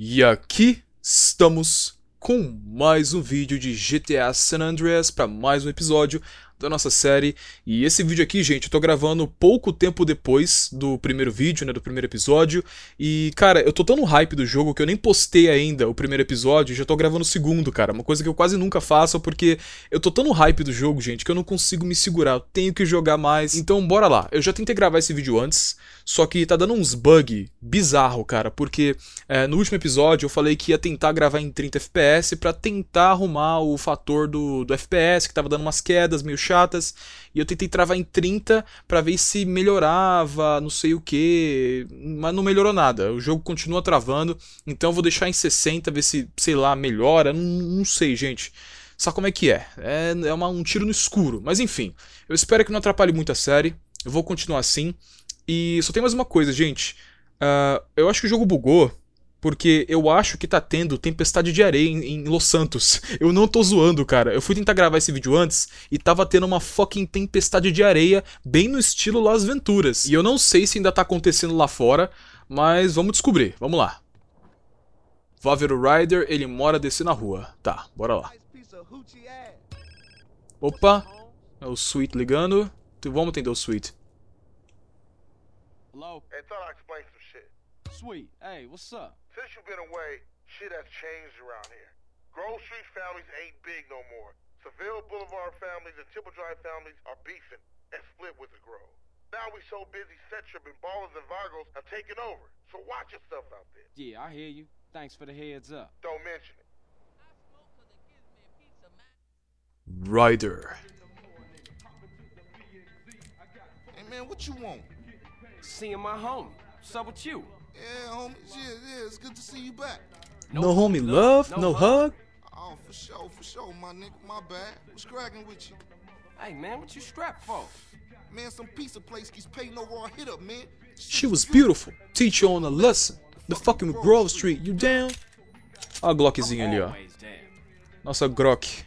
E aqui estamos com mais um vídeo de GTA San Andreas para mais um episódio da nossa série. E esse vídeo aqui, gente, eu tô gravando pouco tempo depois do primeiro vídeo, né, do primeiro episódio. E, cara, eu tô tão no hype do jogo que eu nem postei ainda o primeiro episódio, já tô gravando o segundo, cara. Uma coisa que eu quase nunca faço porque eu tô tão no hype do jogo, gente, que eu não consigo me segurar. Eu tenho que jogar mais. Então, bora lá. Eu já tentei gravar esse vídeo antes, só que tá dando uns bug bizarro, cara, porque é, no último episódio eu falei que ia tentar gravar em 30 FPS para tentar arrumar o fator do, do FPS que tava dando umas quedas meio chatas. E eu tentei travar em 30 para ver se melhorava, não sei o que. Mas não melhorou nada. O jogo continua travando. Então eu vou deixar em 60, ver se, sei lá, melhora. Não, não sei, gente. Sabe como é que é? É, é uma, um tiro no escuro. Mas enfim, eu espero que não atrapalhe muito a série. Eu vou continuar assim. E só tem mais uma coisa, gente. Uh, eu acho que o jogo bugou. Porque eu acho que tá tendo tempestade de areia em, em, Los Santos. Eu não tô zoando, cara. Eu fui tentar gravar esse vídeo antes e tava tendo uma fucking tempestade de areia, bem no estilo Las Venturas. E eu não sei se ainda tá acontecendo lá fora, mas vamos descobrir. Vamos lá. Vá ver o Ryder, ele mora descer na rua. Tá, bora lá. Opa, é o Sweet ligando. Vamos atender o Sweet. Hello? Sweet, hey, what's up? Since you've been away, shit has changed around here. Grove Street families ain't big no more. Seville Boulevard families and Temple Drive families are beefing and split with the Grove. Now we so busy, set and Ballers and Vagos have taken over. So watch yourself out there. Yeah, I hear you. Thanks for the heads up. Don't mention it. Ryder. Hey man, what you want? Seeing my home. What's up with you? Yeah, homie. Yeah, yeah. It's good to see you back. No, no homie love, no, no hug. Oh, for sure, for sure, my nigga. My bad. What's cracking with you? Hey, man, what you strapped for? Man, some pizza place keeps paying no raw hit up, man. She was beautiful. Teach you on a lesson. The fucking Grove Street. You down? A Glockzinho ali, ah, ó. Nossa Grock.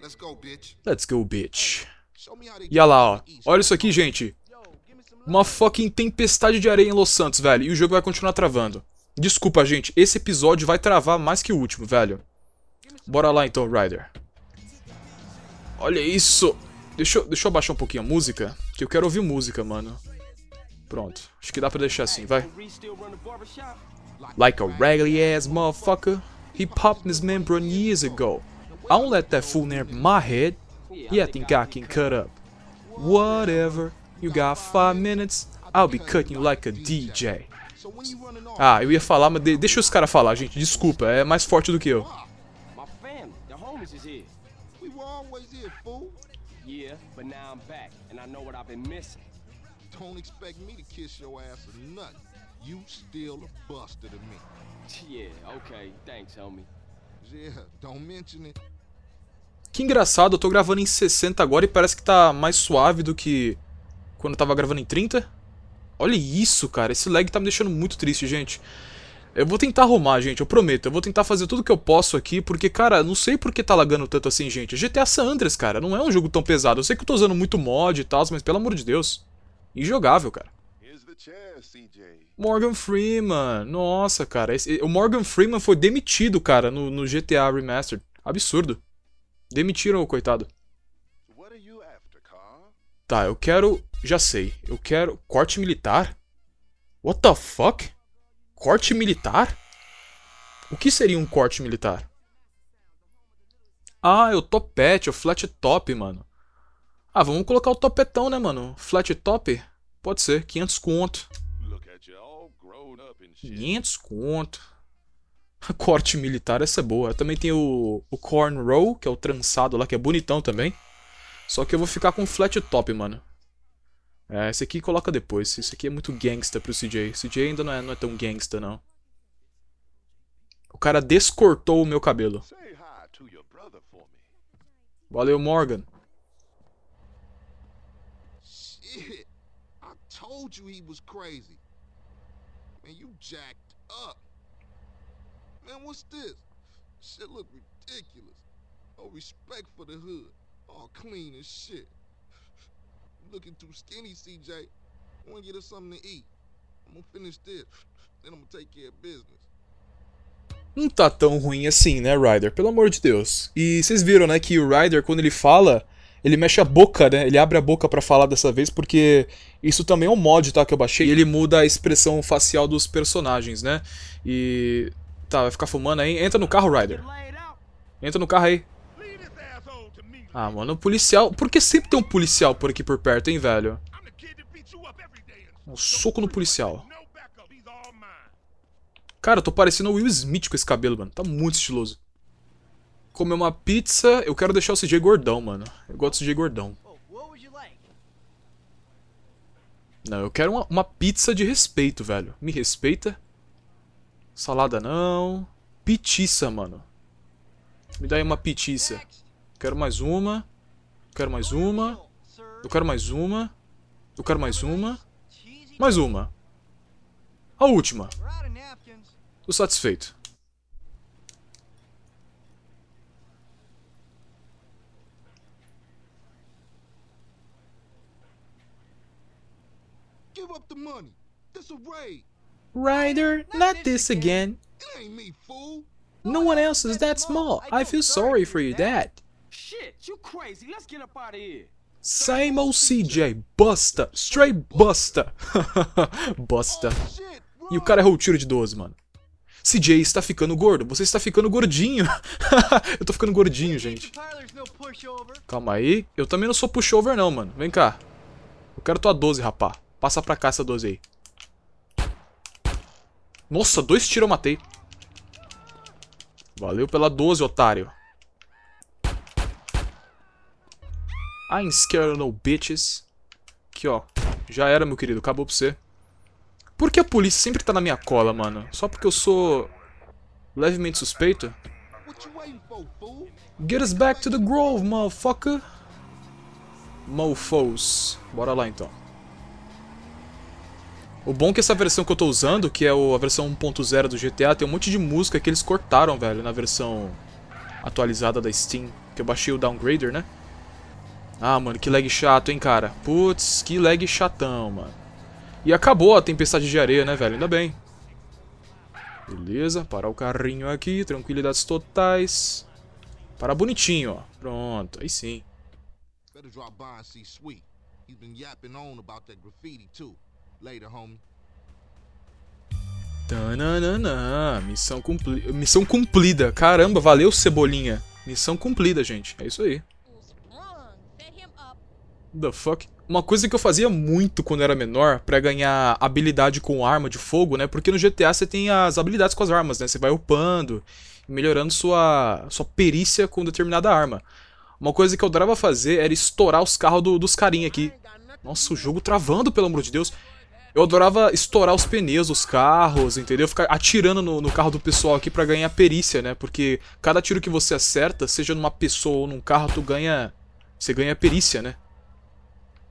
Let's go, bitch. Let's go, bitch. E olha lá, ó. Olha isso aqui, gente. Uma fucking tempestade de areia em Los Santos, velho. E o jogo vai continuar travando. Desculpa, gente. Esse episódio vai travar mais que o último, velho. Bora lá, então, Ryder. Olha isso. Deixa eu, deixa eu abaixar um pouquinho a música. Que eu quero ouvir música, mano. Pronto. Acho que dá pra deixar assim, vai. Like a raggedy ass motherfucker. He popped his membrane years ago. I don't let that fool near my head. Yeah, I think I can cut up. Whatever. You got five minutes. I'll be cutting you like a DJ. Ah, eu ia falar, mas deixa os caras falar, gente. Desculpa, é mais forte do que eu. Don't expect me to kiss your ass or nothing. You still a buster to me. Yeah, okay, thanks, homie. Yeah, don't mention it. Que engraçado, eu tô gravando em 60 agora e parece que tá mais suave do que quando eu tava gravando em 30. Olha isso, cara. Esse lag tá me deixando muito triste, gente. Eu vou tentar arrumar, gente, eu prometo. Eu vou tentar fazer tudo que eu posso aqui, porque, cara, não sei por que tá lagando tanto assim, gente. GTA San Andreas, cara, não é um jogo tão pesado. Eu sei que eu tô usando muito mod e tal, mas pelo amor de Deus. Injogável, cara. Morgan Freeman. Nossa, cara. Esse, o Morgan Freeman foi demitido, cara, no, no GTA Remastered. Absurdo. Demitiram o coitado. Tá, eu quero. Já sei. Eu quero. Corte militar? What the fuck? Corte militar? O que seria um corte militar? Ah, eu é topete, é o flat top, mano. Ah, vamos colocar o topetão, né, mano? Flat top? Pode ser, 500 conto. 500 conto. Corte militar, essa é boa. Também tem o, o corn roll, que é o trançado lá, que é bonitão também. Só que eu vou ficar com flat top, mano. É, esse aqui coloca depois. Esse aqui é muito gangsta pro CJ. CJ ainda não é, não é tão gangsta, não. O cara descortou o meu cabelo. Valeu, Morgan. Shit. I told you he was crazy. Man, you jacked up man, what's this? Shit look ridiculous. No respect for the hood. All clean and shit. Looking too skinny, CJ. I wanna get us something to eat. I'm gonna finish this. Then I'm gonna take care of business. Não tá tão ruim assim, né, Ryder? Pelo amor de Deus. E vocês viram, né, que o Ryder, quando ele fala, ele mexe a boca, né? Ele abre a boca para falar dessa vez, porque isso também é um mod, tá? Que eu baixei. E ele muda a expressão facial dos personagens, né? E Tá, vai ficar fumando aí. Entra no carro, Ryder. Entra no carro aí. Ah, mano, um policial... Por que sempre tem um policial por aqui por perto, hein, velho? Um soco no policial. Cara, eu tô parecendo o Will Smith com esse cabelo, mano. Tá muito estiloso. Comer uma pizza. Eu quero deixar o CJ gordão, mano. Eu gosto do CJ gordão. Não, eu quero uma, uma pizza de respeito, velho. Me respeita. Salada não. Pitiça, mano. Me dá aí uma pitiça. Quero mais uma. Quero mais uma. Eu quero mais uma. Eu quero mais uma. Mais uma. A última. Tô satisfeito. Give up the money. This a Ryder, not this again. No one else is that small. I feel sorry for your dad. Shit, you crazy. Let's get up out of here. Same old CJ, busta, straight busta, busta. Oh, e o cara errou o tiro de 12, mano. CJ está ficando gordo, você está ficando gordinho. eu tô ficando gordinho, gente. Calma aí, eu também não sou pushover não, mano. Vem cá. Eu quero tua 12, rapá. Passa pra cá essa 12 aí. Nossa, dois tiros eu matei. Valeu pela 12, otário. I'm scared no bitches. Aqui, ó. Já era, meu querido. Acabou pra você. Por que a polícia sempre tá na minha cola, mano? Só porque eu sou... levemente suspeito? Get us back to the grove, motherfucker. Mofos. Bora lá, então. O bom é que essa versão que eu tô usando, que é a versão 1.0 do GTA, tem um monte de música que eles cortaram, velho, na versão atualizada da Steam. Que eu baixei o Downgrader, né? Ah, mano, que lag chato, hein, cara. Putz, que lag chatão, mano. E acabou a tempestade de areia, né, velho? Ainda bem. Beleza, parar o carrinho aqui, tranquilidades totais. Parar bonitinho, ó. Pronto, aí sim. Better drop by and see Sweet. He's been yapping on about that graffiti too. Later, homie. Tananana, missão, cumpli missão cumprida. Caramba, valeu, Cebolinha. Missão cumprida, gente. É isso aí. The fuck? Uma coisa que eu fazia muito quando era menor para ganhar habilidade com arma de fogo, né? Porque no GTA você tem as habilidades com as armas, né? Você vai upando, melhorando sua, sua perícia com determinada arma. Uma coisa que eu adorava fazer era estourar os carros do, dos carinha aqui. Nossa, o jogo travando, pelo amor de Deus. Eu adorava estourar os pneus, os carros, entendeu? Ficar atirando no, no, carro do pessoal aqui para ganhar perícia, né? Porque cada tiro que você acerta, seja numa pessoa ou num carro, tu ganha... Você ganha perícia, né?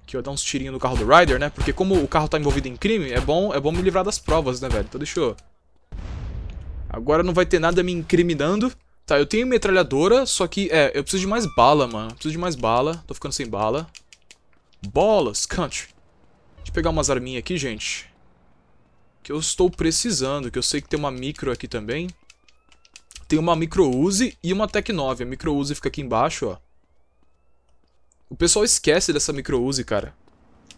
Aqui, eu dar uns tirinhos no carro do Rider, né? Porque como o carro tá envolvido em crime, é bom, é bom me livrar das provas, né, velho? Então deixa eu... Agora não vai ter nada me incriminando. Tá, eu tenho metralhadora, só que... É, eu preciso de mais bala, mano. Eu preciso de mais bala. Tô ficando sem bala. Bolas, country. Deixa eu pegar umas arminhas aqui, gente. Que eu estou precisando, que eu sei que tem uma micro aqui também. Tem uma micro Uzi e uma Tec 9. A micro Uzi fica aqui embaixo, ó. O pessoal esquece dessa micro Uzi, cara.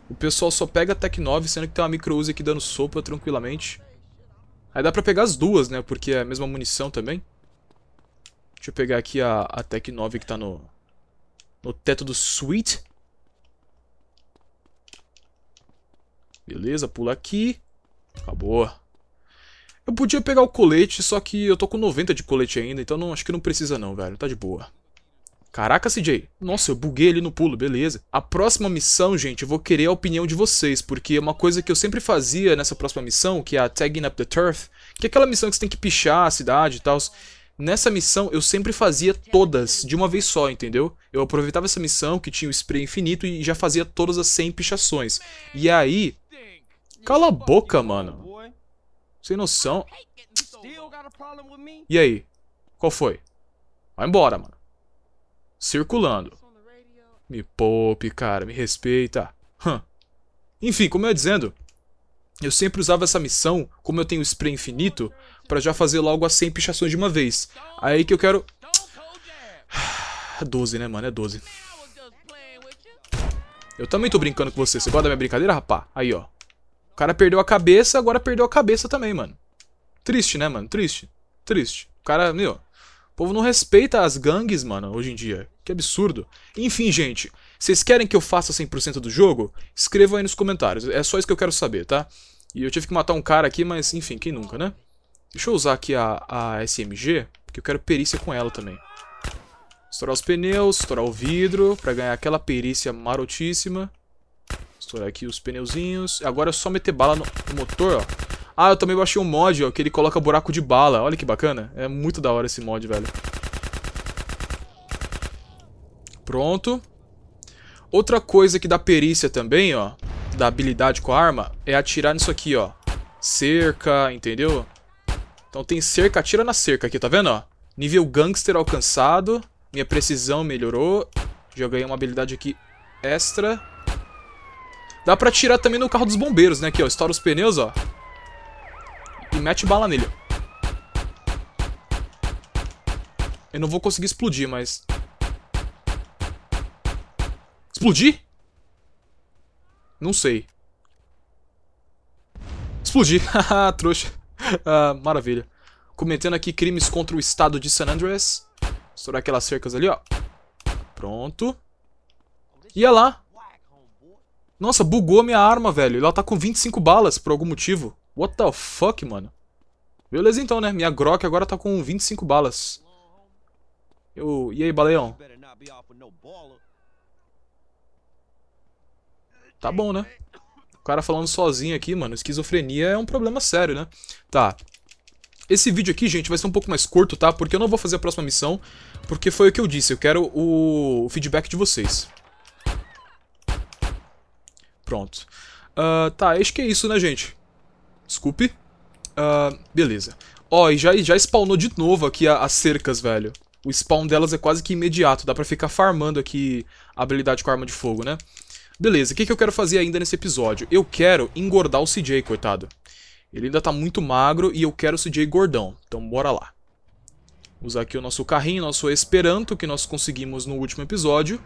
O pessoal só pega a Tec 9, sendo que tem uma micro Uzi aqui dando sopa tranquilamente. Aí dá pra pegar as duas, né? Porque é a mesma munição também. Deixa eu pegar aqui a, a Tec 9 que tá no, no teto do Suite. Beleza, pula aqui. Acabou. Eu podia pegar o colete, só que eu tô com 90 de colete ainda, então não, acho que não precisa não, velho. Tá de boa. Caraca, CJ. Nossa, eu buguei ali no pulo, beleza. A próxima missão, gente, eu vou querer a opinião de vocês, porque é uma coisa que eu sempre fazia nessa próxima missão, que é a Tagging Up the Turf, que é aquela missão que você tem que pichar a cidade e tal. Nessa missão, eu sempre fazia todas de uma vez só, entendeu? Eu aproveitava essa missão que tinha o spray infinito e já fazia todas as 100 pichações. E aí, Cala a boca, mano. Sem noção. E aí? Qual foi? Vai embora, mano. Circulando. Me poupe, cara. Me respeita. Enfim, como eu ia dizendo, eu sempre usava essa missão, como eu tenho spray infinito, para já fazer logo as 100 pichações de uma vez. Aí que eu quero... 12, né, mano? É 12. Eu também tô brincando com você. Você gosta da minha brincadeira, rapá? Aí, ó cara perdeu a cabeça, agora perdeu a cabeça também, mano. Triste, né, mano? Triste. Triste. O cara, meu. O povo não respeita as gangues, mano, hoje em dia. Que absurdo. Enfim, gente. Vocês querem que eu faça 100% do jogo? Escrevam aí nos comentários. É só isso que eu quero saber, tá? E eu tive que matar um cara aqui, mas enfim, quem nunca, né? Deixa eu usar aqui a, a SMG, porque eu quero perícia com ela também. Estourar os pneus, estourar o vidro, pra ganhar aquela perícia marotíssima. Estourar aqui os pneuzinhos. Agora é só meter bala no motor, ó. Ah, eu também baixei um mod, ó, que ele coloca buraco de bala. Olha que bacana. É muito da hora esse mod, velho. Pronto. Outra coisa que dá perícia também, ó, da habilidade com a arma, é atirar nisso aqui, ó. Cerca, entendeu? Então tem cerca, atira na cerca aqui, tá vendo, ó? Nível gangster alcançado, minha precisão melhorou, já ganhei uma habilidade aqui extra. Dá pra tirar também no carro dos bombeiros, né? Aqui, ó. Estoura os pneus, ó. E mete bala nele, Eu não vou conseguir explodir, mas... Explodir? Não sei. Explodir. Haha, trouxa. Ah, maravilha. Cometendo aqui crimes contra o estado de San Andreas. Estourar aquelas cercas ali, ó. Pronto. E olha é lá. Nossa, bugou minha arma, velho. Ela tá com 25 balas por algum motivo. What the fuck, mano? Beleza então, né? Minha Grok agora tá com 25 balas. Eu... E aí, baleão? Tá bom, né? O cara falando sozinho aqui, mano. Esquizofrenia é um problema sério, né? Tá. Esse vídeo aqui, gente, vai ser um pouco mais curto, tá? Porque eu não vou fazer a próxima missão. Porque foi o que eu disse. Eu quero o feedback de vocês. Pronto. Uh, tá, acho que é isso, né, gente? Desculpe. Uh, beleza. Ó, oh, e já, já spawnou de novo aqui as cercas, velho. O spawn delas é quase que imediato. Dá pra ficar farmando aqui a habilidade com a arma de fogo, né? Beleza, o que, que eu quero fazer ainda nesse episódio? Eu quero engordar o CJ, coitado. Ele ainda tá muito magro e eu quero o CJ gordão. Então, bora lá. Usar aqui o nosso carrinho, nosso Esperanto, que nós conseguimos no último episódio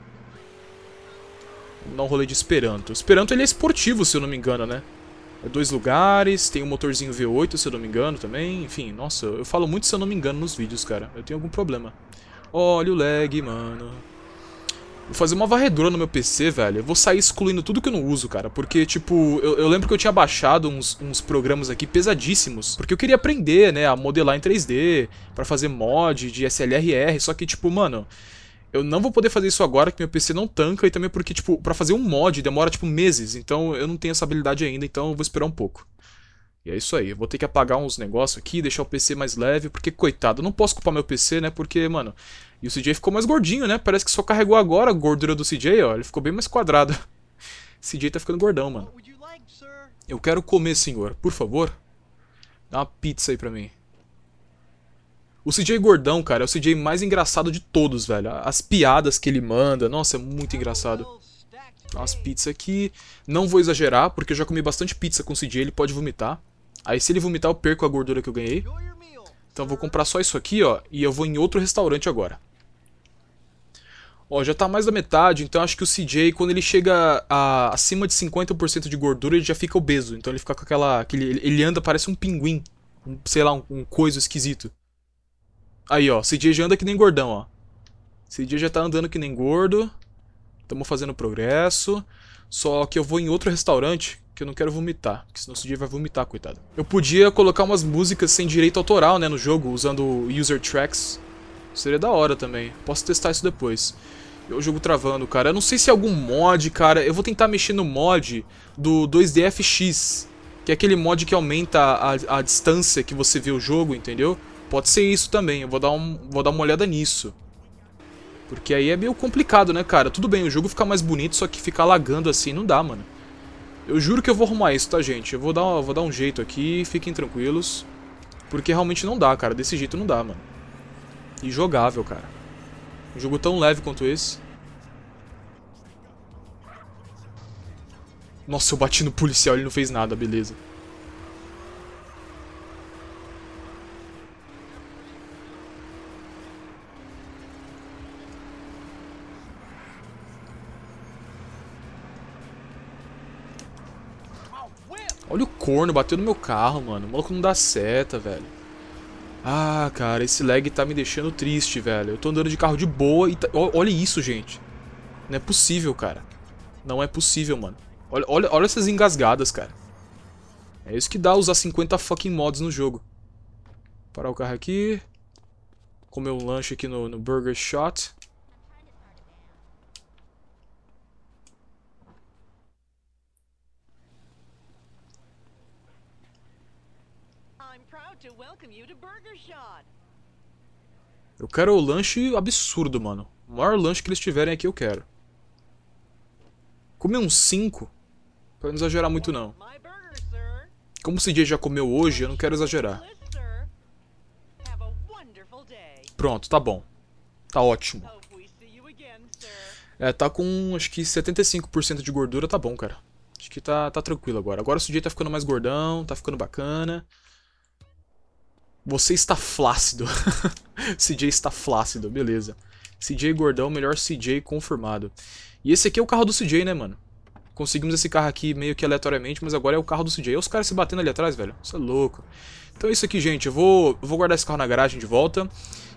dar um rolê de Esperanto. Esperanto ele é esportivo, se eu não me engano, né? É dois lugares, tem um motorzinho V8, se eu não me engano, também. Enfim, nossa, eu falo muito se eu não me engano nos vídeos, cara. Eu tenho algum problema. Olha o lag, mano. Vou fazer uma varredura no meu PC, velho. Eu vou sair excluindo tudo que eu não uso, cara. Porque, tipo, eu, eu lembro que eu tinha baixado uns, uns, programas aqui pesadíssimos. Porque eu queria aprender, né, a modelar em 3D, para fazer mod de SLRR. Só que, tipo, mano, eu não vou poder fazer isso agora, que meu PC não tanca, e também porque, tipo, pra fazer um mod demora, tipo, meses. Então eu não tenho essa habilidade ainda, então eu vou esperar um pouco. E é isso aí, eu vou ter que apagar uns negócios aqui, deixar o PC mais leve, porque, coitado, eu não posso culpar meu PC, né, porque, mano... E o CJ ficou mais gordinho, né? Parece que só carregou agora a gordura do CJ, ó. Ele ficou bem mais quadrado. CJ tá ficando gordão, mano. Eu quero comer, senhor. Por favor. Dá uma pizza aí pra mim. O CJ Gordão, cara, é o CJ mais engraçado de todos, velho. As piadas que ele manda, nossa, é muito engraçado. As pizzas aqui, não vou exagerar, porque eu já comi bastante pizza com o CJ, ele pode vomitar. Aí se ele vomitar, eu perco a gordura que eu ganhei. Então eu vou comprar só isso aqui, ó, e eu vou em outro restaurante agora. Ó, já tá mais da metade, então acho que o CJ, quando ele chega a, acima de 50% de gordura, ele já fica obeso. Então ele fica com aquela... Aquele, ele anda, parece um pinguim. Um, sei lá, um, um coisa esquisito. Aí, ó. CJ já anda que nem gordão, ó. CJ já tá andando que nem gordo. Tamo fazendo progresso. Só que eu vou em outro restaurante que eu não quero vomitar. Porque senão o CJ vai vomitar, coitado. Eu podia colocar umas músicas sem direito autoral, né, no jogo, usando user tracks. Seria da hora também. Posso testar isso depois. O jogo travando, cara. Eu não sei se é algum mod, cara. Eu vou tentar mexer no mod do 2DFX. Que é aquele mod que aumenta a, a distância que você vê o jogo, entendeu? pode ser isso também. Eu vou dar, um, vou dar uma olhada nisso. Porque aí é meio complicado, né, cara? Tudo bem, o jogo ficar mais bonito, só que ficar lagando assim não dá, mano. Eu juro que eu vou arrumar isso, tá, gente? Eu vou dar, vou dar um jeito aqui, fiquem tranquilos. Porque realmente não dá, cara. Desse jeito não dá, mano. Injogável, cara. Um jogo tão leve quanto esse. Nossa, eu bati no policial, ele não fez nada, beleza. corno, bateu no meu carro, mano. O maluco não dá seta, velho. Ah, cara, esse lag tá me deixando triste, velho. Eu tô andando de carro de boa e... Tá... Olha isso, gente. Não é possível, cara. Não é possível, mano. Olha, olha, olha essas engasgadas, cara. É isso que dá usar 50 fucking mods no jogo. Parar o carro aqui. Comer um lanche aqui no, no Burger Shot. Eu quero o lanche absurdo, mano. O maior lanche que eles tiverem aqui eu quero. Comer uns 5. Pra não exagerar muito não. Como o CJ já comeu hoje, eu não quero exagerar. Pronto, tá bom. Tá ótimo. É, tá com acho que 75% de gordura, tá bom, cara. Acho que tá, tá tranquilo agora. Agora o CJ tá ficando mais gordão, tá ficando bacana. Você está flácido. CJ está flácido, beleza. CJ gordão, melhor CJ confirmado. E esse aqui é o carro do CJ, né, mano? Conseguimos esse carro aqui meio que aleatoriamente, mas agora é o carro do CJ. Olha os caras se batendo ali atrás, velho. Isso é louco. Então é isso aqui, gente. Eu vou, vou guardar esse carro na garagem de volta.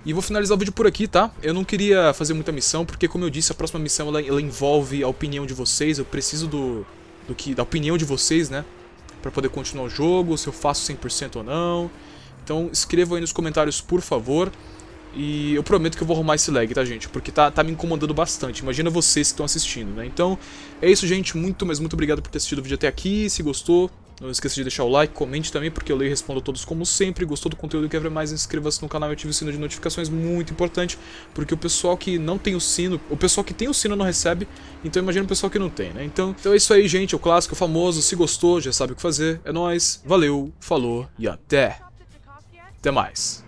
E vou finalizar o vídeo por aqui, tá? Eu não queria fazer muita missão, porque como eu disse, a próxima missão ela, ela envolve a opinião de vocês. Eu preciso do, do que, da opinião de vocês, né? Pra poder continuar o jogo, se eu faço 100% ou não. Então escrevam aí nos comentários, por favor. E eu prometo que eu vou arrumar esse lag, tá, gente? Porque tá, tá me incomodando bastante. Imagina vocês que estão assistindo, né? Então, é isso, gente. Muito, mas muito obrigado por ter assistido o vídeo até aqui. Se gostou, não esqueça de deixar o like, comente também, porque eu leio e respondo a todos como sempre. Gostou do conteúdo ver Mais? Inscreva-se no canal e ative o sino de notificações, muito importante, porque o pessoal que não tem o sino, o pessoal que tem o sino não recebe, então imagina o pessoal que não tem, né? Então, então é isso aí, gente, o clássico, o famoso. Se gostou, já sabe o que fazer. É nóis, valeu, falou e até! Até mais.